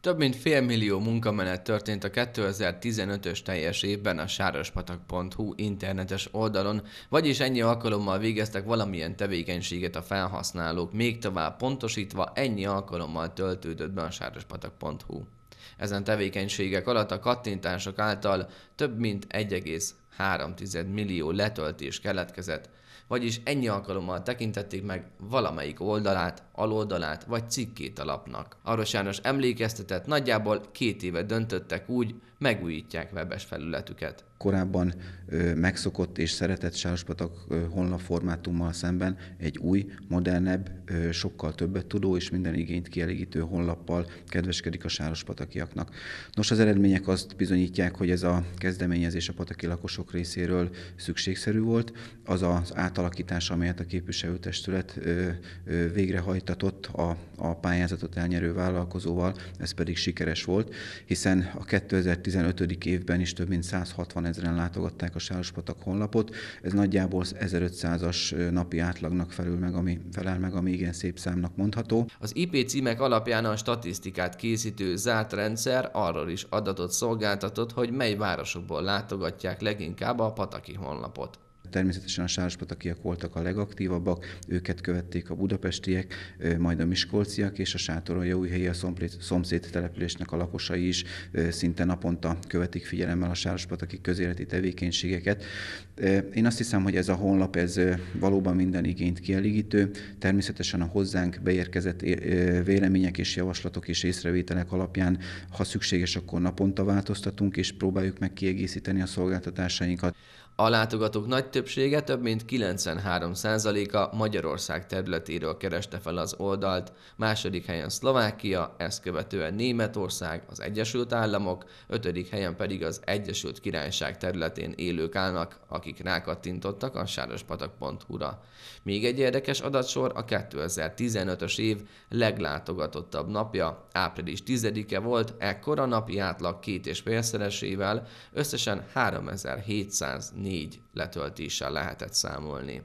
Több mint félmillió munkamenet történt a 2015-ös teljes évben a sárospatak.hu internetes oldalon, vagyis ennyi alkalommal végeztek valamilyen tevékenységet a felhasználók, még tovább pontosítva ennyi alkalommal töltődött be a sárospatak.hu. Ezen tevékenységek alatt a kattintások által több mint 3,3 millió letöltés keletkezett, vagyis ennyi alkalommal tekintették meg valamelyik oldalát, aloldalát vagy cikkét a lapnak. Aros János emlékeztetett, nagyjából két éve döntöttek úgy, megújítják webes felületüket. Korábban ö, megszokott és szeretett Sárospatak honlap formátummal szemben egy új, modernebb, ö, sokkal többet tudó és minden igényt kielégítő honlappal kedveskedik a sárospatakiaknak. Nos, az eredmények azt bizonyítják, hogy ez a kezdeményezés a pataki lakosok politikusok részéről szükségszerű volt. Az az átalakítás, amelyet a képviselőtestület végrehajtatott a, a pályázatot elnyerő vállalkozóval, ez pedig sikeres volt, hiszen a 2015. évben is több mint 160 ezeren látogatták a Sárospatak honlapot. Ez nagyjából 1500-as napi átlagnak felül meg, ami, felel meg, ami igen szép számnak mondható. Az IP címek alapján a statisztikát készítő zárt rendszer arról is adatot szolgáltatott, hogy mely városokból látogatják leginkább inkább a Pataki honlapot. Természetesen a sárospatakiak voltak a legaktívabbak, őket követték a budapestiek, majd a miskolciak és a sátoroljaújhelyi a szomszéd településnek a lakosai is szinte naponta követik figyelemmel a sárospataki közéleti tevékenységeket. Én azt hiszem, hogy ez a honlap ez valóban minden igényt kielégítő. Természetesen a hozzánk beérkezett vélemények és javaslatok és észrevételek alapján, ha szükséges, akkor naponta változtatunk és próbáljuk meg kiegészíteni a szolgáltatásainkat. A látogatók nagy többsége, több mint 93%-a Magyarország területéről kereste fel az oldalt, második helyen Szlovákia, ezt követően Németország, az Egyesült Államok, ötödik helyen pedig az Egyesült Királyság területén élők állnak, akik rákattintottak a sárospatak.hu-ra. Még egy érdekes adatsor a 2015-ös év leglátogatottabb napja, április 10-e volt, ekkor a napi átlag két és félszeresével, összesen 3700 négy letöltéssel lehetett számolni.